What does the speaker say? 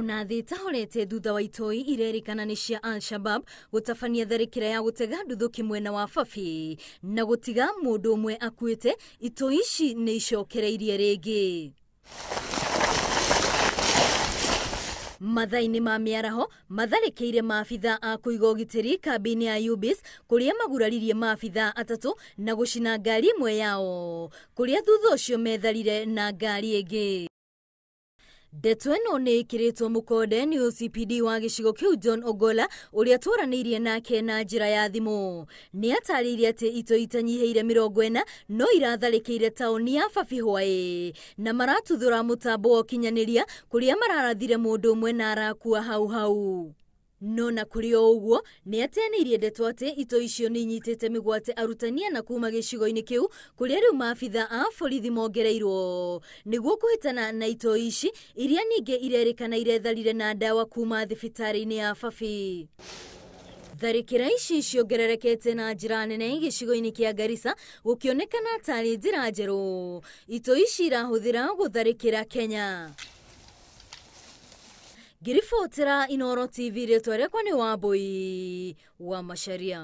Ona thĩ ĩtahorete thutha wa itoi irerĩkana nĩ cia al-shabab gũtabania tharĩkĩra ya gũtega nduthũki mwena wa babi na gũtiga mũndũ ũmwe akuĩte, itoi ici nĩ icokereirie rĩngĩ. Mathaa-inĩ ma mĩaraho matharĩkĩire maabithaa a kũiga ũgitĩri kambĩ-inĩ ya Ubis kũrĩa maguraririe maabithaa atatu na gũcina ngari mwe yao, kũrĩa thutha ũcio metharire na ngari ĩngĩ ndeto ĩno nĩ ĩkĩrĩtwo mũkonde nĩ OCPD wa gĩcigo kĩu John Ogola ũrĩa twaranĩirie nake na njĩra ya thimũ nĩ atarĩirie atĩ ito itanyihĩire mĩrongo ĩna no iratharĩkĩire taũni ya Babihwaĩ na maratuthũra mũtambo wa ũkinyanĩria kũrĩa mararathire mũndũ ũmwe na arakua hau hau no na kuri o uguo ni ateanirie ndeto ati ito icio ni inyitite migwate arutania na kuma gicigo-ini kiu kuria riu maabitha a borithi mongereirwo niguo kuhitana na ito ici iria ningi irerikana iretharire na ndawa kuma thibitari-ini ya fafi tharikira ici ciongererekete na njira nene gicigo-ini kia garisa gukionekana tari njira njeru ito ici irahuthira gutharikira kenya ngĩribotera inoro tv rĩtwa rĩakwa nĩ wambui wa macharia